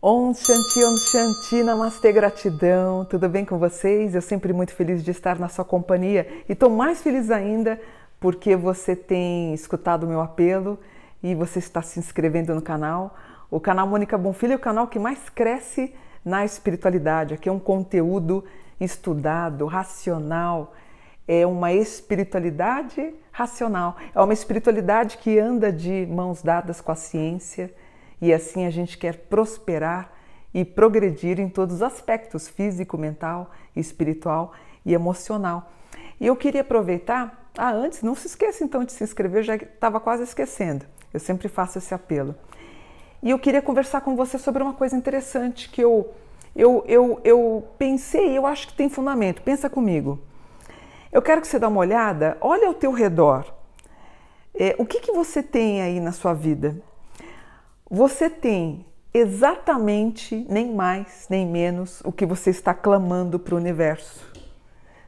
Om Shanti, Om Shanti, Namastê, gratidão. Tudo bem com vocês? Eu sempre muito feliz de estar na sua companhia e estou mais feliz ainda porque você tem escutado o meu apelo e você está se inscrevendo no canal. O canal Mônica Bonfilho é o canal que mais cresce na espiritualidade. Aqui é um conteúdo estudado, racional, é uma espiritualidade racional, é uma espiritualidade que anda de mãos dadas com a ciência e assim a gente quer prosperar e progredir em todos os aspectos físico, mental, espiritual e emocional. E eu queria aproveitar, ah, antes, não se esqueça então de se inscrever, já estava quase esquecendo. Eu sempre faço esse apelo. E eu queria conversar com você sobre uma coisa interessante que eu, eu, eu, eu pensei e eu acho que tem fundamento. Pensa comigo. Eu quero que você dê uma olhada, olha ao teu redor. É, o que, que você tem aí na sua vida? Você tem exatamente nem mais nem menos o que você está clamando para o universo.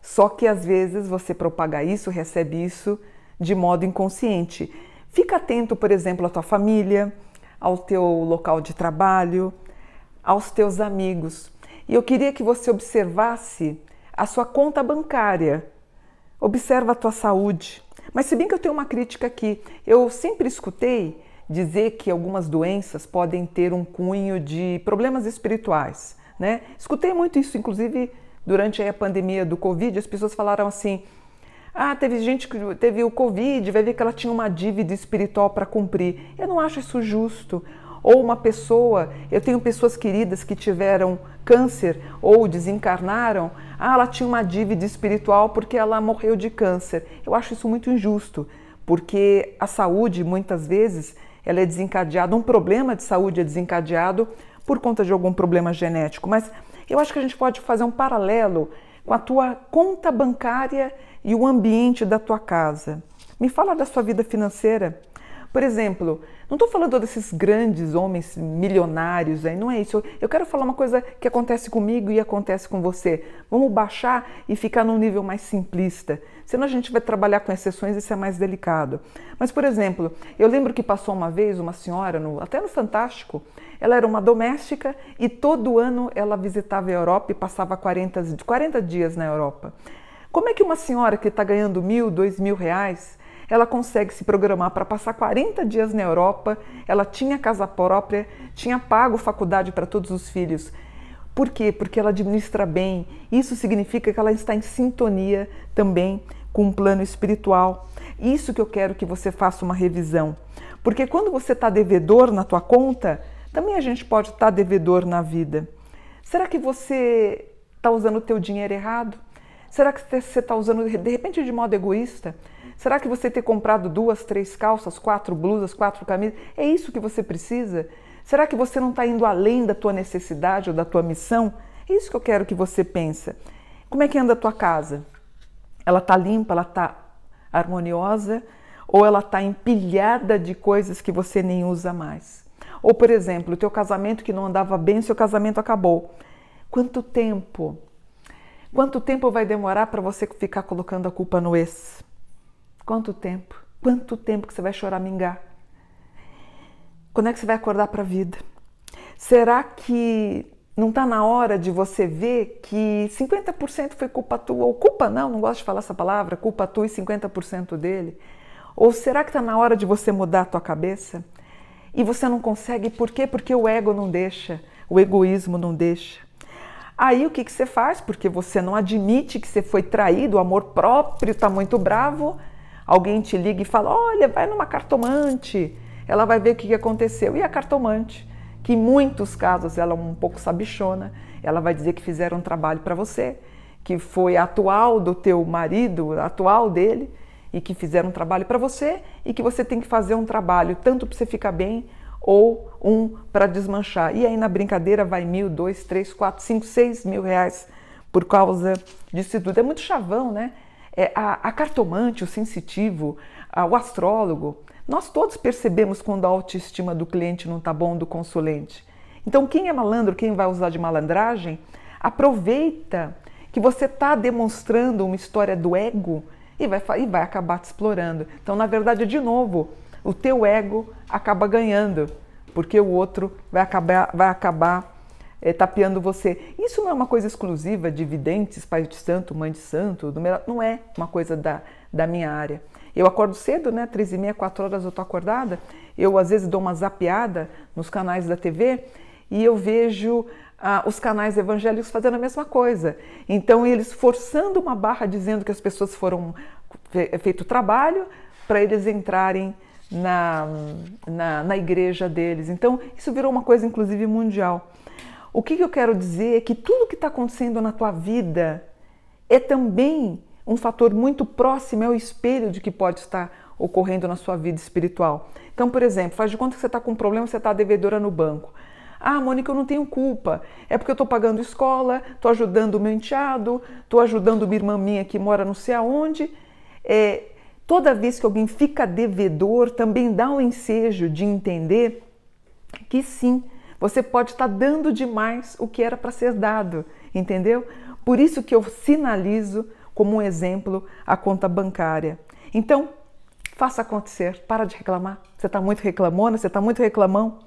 Só que às vezes você propaga isso, recebe isso de modo inconsciente. Fica atento, por exemplo, à tua família, ao teu local de trabalho, aos teus amigos. E eu queria que você observasse a sua conta bancária. Observa a tua saúde. Mas se bem que eu tenho uma crítica aqui, eu sempre escutei dizer que algumas doenças podem ter um cunho de problemas espirituais, né? Escutei muito isso inclusive durante a pandemia do Covid, as pessoas falaram assim: ah, teve gente que teve o Covid, vai ver que ela tinha uma dívida espiritual para cumprir. Eu não acho isso justo. Ou uma pessoa, eu tenho pessoas queridas que tiveram câncer ou desencarnaram. Ah, ela tinha uma dívida espiritual porque ela morreu de câncer. Eu acho isso muito injusto, porque a saúde muitas vezes ela é desencadeada, um problema de saúde é desencadeado por conta de algum problema genético. Mas eu acho que a gente pode fazer um paralelo com a tua conta bancária e o ambiente da tua casa. Me fala da sua vida financeira. Por exemplo, não estou falando desses grandes homens milionários aí, não é isso. Eu quero falar uma coisa que acontece comigo e acontece com você. Vamos baixar e ficar num nível mais simplista. Senão a gente vai trabalhar com exceções, isso é mais delicado. Mas, por exemplo, eu lembro que passou uma vez uma senhora, no, até no Fantástico, ela era uma doméstica e todo ano ela visitava a Europa e passava 40, 40 dias na Europa. Como é que uma senhora que está ganhando mil, dois mil reais ela consegue se programar para passar 40 dias na Europa, ela tinha casa própria, tinha pago faculdade para todos os filhos. Por quê? Porque ela administra bem. Isso significa que ela está em sintonia também com o plano espiritual. Isso que eu quero que você faça uma revisão. Porque quando você está devedor na tua conta, também a gente pode estar tá devedor na vida. Será que você está usando o teu dinheiro errado? Será que você está usando de repente de modo egoísta? Será que você ter comprado duas, três calças, quatro blusas, quatro camisas, é isso que você precisa? Será que você não está indo além da tua necessidade ou da tua missão? É isso que eu quero que você pense. Como é que anda a tua casa? Ela está limpa, ela está harmoniosa ou ela está empilhada de coisas que você nem usa mais? Ou, por exemplo, o teu casamento que não andava bem, seu casamento acabou. Quanto tempo Quanto tempo vai demorar para você ficar colocando a culpa no ex? Quanto tempo? Quanto tempo que você vai choramingar? Quando é que você vai acordar para a vida? Será que não está na hora de você ver que 50% foi culpa tua? Ou culpa não, não gosto de falar essa palavra, culpa tua e 50% dele? Ou será que está na hora de você mudar a tua cabeça? E você não consegue, por quê? Porque o ego não deixa, o egoísmo não deixa. Aí o que, que você faz? Porque você não admite que você foi traído, o amor próprio está muito bravo. Alguém te liga e fala: Olha, vai numa cartomante, ela vai ver o que, aconteceu. E a cartomante, que em muitos casos ela é um pouco sabichona, ela vai dizer que fizeram um trabalho para você, que foi atual do teu marido, atual dele, e que fizeram um trabalho para você e que você tem que fazer um trabalho tanto para você ficar bem ou um para desmanchar. E aí na brincadeira vai mil, dois, três, quatro, cinco, seis mil reais por causa disso tudo. É muito chavão, né? É, a, a, cartomante, o sensitivo, a, o astrólogo, nós todos percebemos quando a autoestima do cliente não está bom, do consulente. Então, quem é malandro, quem vai usar de malandragem, aproveita que você está demonstrando uma história do ego e vai, e vai acabar te explorando. Então, na verdade, de novo, o teu ego acaba ganhando, porque o outro vai acabar, vai acabar é, tapeando você. Isso não é uma coisa exclusiva de videntes, pai de santo, mãe de santo, não é uma coisa da, da minha área. Eu acordo cedo, né? Três e meia, quatro horas eu tô acordada. Eu às vezes dou uma zapeada nos canais da TV e eu vejo ah, os canais evangélicos fazendo a mesma coisa. Então eles forçando uma barra dizendo que as pessoas foram feito trabalho para eles entrarem na, na, na igreja deles. Então, isso virou uma coisa, inclusive, mundial. O que, que eu quero dizer é que tudo que está acontecendo na tua vida é também um fator muito próximo, é o espelho de que pode estar ocorrendo na sua vida espiritual. Então, por exemplo, faz de conta que você está com um problema, você está devedora no banco. Ah, Mônica, eu não tenho culpa. É porque eu estou pagando escola, estou ajudando o meu enteado, estou ajudando uma irmã minha que mora não sei aonde. É, Toda vez que alguém fica devedor, também dá um ensejo de entender que sim, você pode estar dando demais o que era para ser dado, entendeu? Por isso que eu sinalizo como um exemplo a conta bancária. Então, faça acontecer, para de reclamar. Você está muito reclamona, você está muito reclamão.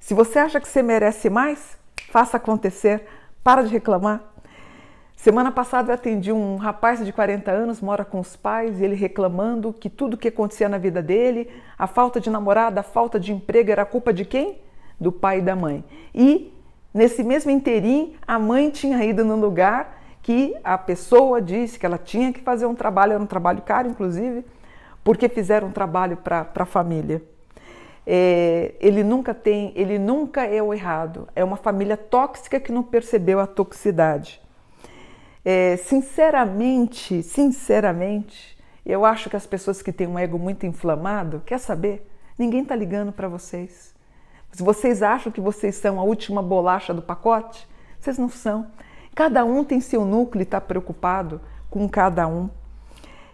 Se você acha que você merece mais, faça acontecer, para de reclamar. Semana passada eu atendi um rapaz de 40 anos, mora com os pais, e ele reclamando que tudo que acontecia na vida dele, a falta de namorada, a falta de emprego, era culpa de quem? Do pai e da mãe. E nesse mesmo inteirinho, a mãe tinha ido no lugar que a pessoa disse que ela tinha que fazer um trabalho, era um trabalho caro, inclusive, porque fizeram um trabalho para a família. É, ele nunca tem, ele nunca é o errado. É uma família tóxica que não percebeu a toxicidade. É, sinceramente, sinceramente, eu acho que as pessoas que têm um ego muito inflamado, quer saber? Ninguém está ligando para vocês. Se vocês acham que vocês são a última bolacha do pacote, vocês não são. Cada um tem seu núcleo e está preocupado com cada um.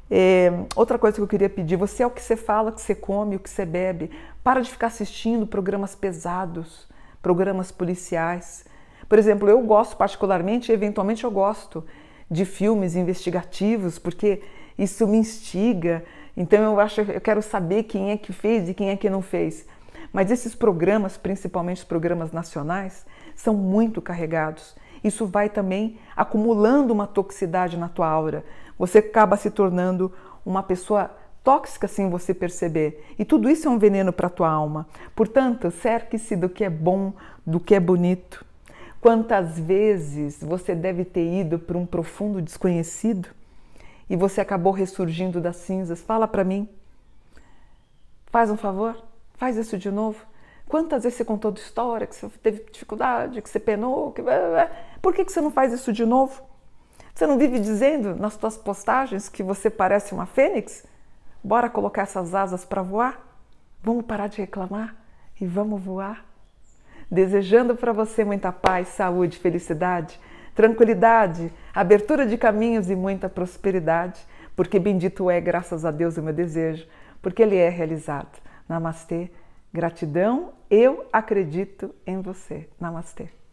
É, outra coisa que eu queria pedir, você é o que você fala, o que você come, o que você bebe. Para de ficar assistindo programas pesados, programas policiais. Por exemplo, eu gosto particularmente, eventualmente eu gosto de filmes investigativos, porque isso me instiga. Então eu acho, eu quero saber quem é que fez e quem é que não fez. Mas esses programas, principalmente os programas nacionais, são muito carregados. Isso vai também acumulando uma toxicidade na tua aura. Você acaba se tornando uma pessoa tóxica sem você perceber. E tudo isso é um veneno para a tua alma. Portanto, cerque-se do que é bom, do que é bonito. Quantas vezes você deve ter ido para um profundo desconhecido e você acabou ressurgindo das cinzas? Fala para mim. Faz um favor, faz isso de novo. Quantas vezes você contou de história, que você teve dificuldade, que você penou? Que... Por que você não faz isso de novo? Você não vive dizendo nas suas postagens que você parece uma fênix? Bora colocar essas asas para voar? Vamos parar de reclamar e vamos voar? desejando para você muita paz, saúde, felicidade, tranquilidade, abertura de caminhos e muita prosperidade, porque bendito é, graças a Deus, o meu desejo, porque ele é realizado. Namastê, gratidão, eu acredito em você. Namastê.